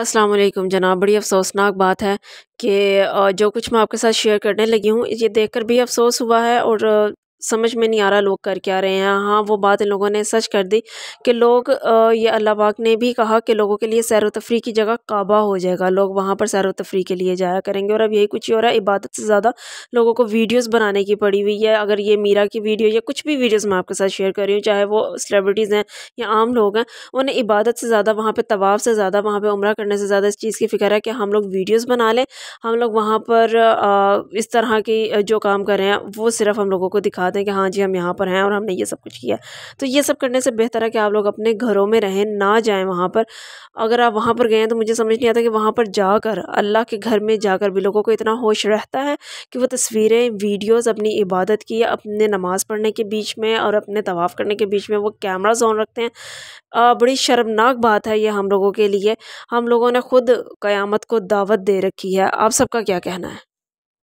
अस्सलाम वालेकुम जनाब बड़ी अफसोसनाक बात है कि जो कुछ मैं आपके साथ शेयर करने लगी हूँ ये देखकर भी अफसोस हुआ है और समझ में नहीं आ रहा लोग कर क्या रहे हैं हाँ वो बात इन लोगों ने सच कर दी कि लोग ये अल्लाह पाक ने भी कहा कि लोगों के लिए सैर तफरी की जगह काबा हो जाएगा लोग वहाँ पर सैर तफरी के लिए जाया करेंगे और अब यही कुछ ही हो रहा है इबादत से ज़्यादा लोगों को वीडियोज़ बनाने की पड़ी हुई है अगर ये मीरा की वीडियो या कुछ भी वीडियोज़ मैं आपके साथ शेयर कर रही हूँ चाहे वो सेलिब्रिटीज़ हैं या आम लोग हैं उन्हें इबादत से ज़्यादा वहाँ पर तवाफ़ से ज़्यादा वहाँ पर उम्र करने से ज़्यादा इस चीज़ की फ़िक्र है कि हम लोग वीडियोज़ बना लें हम लोग वहाँ पर इस तरह की जो काम कर रहे हैं वो सिर्फ़ हम लोगों को दिखा दिखाते हैं कि हाँ जी हम यहाँ पर हैं और हमने ये सब कुछ किया तो ये सब करने से बेहतर है कि आप लोग अपने घरों में रहें ना जाएं वहाँ पर अगर आप वहाँ पर गए हैं तो मुझे समझ नहीं आता कि वहाँ पर जाकर अल्लाह के घर में जाकर भी लोगों को इतना होश रहता है कि वो तस्वीरें वीडियोज़ अपनी इबादत की अपने नमाज़ पढ़ने के बीच में और अपने तवाफ़ करने के बीच में वो कैमराज ऑन रखते हैं बड़ी शर्मनाक बात है ये हम लोगों के लिए हम लोगों ने ख़ुद क़यामत को दावत दे रखी है आप सबका क्या कहना है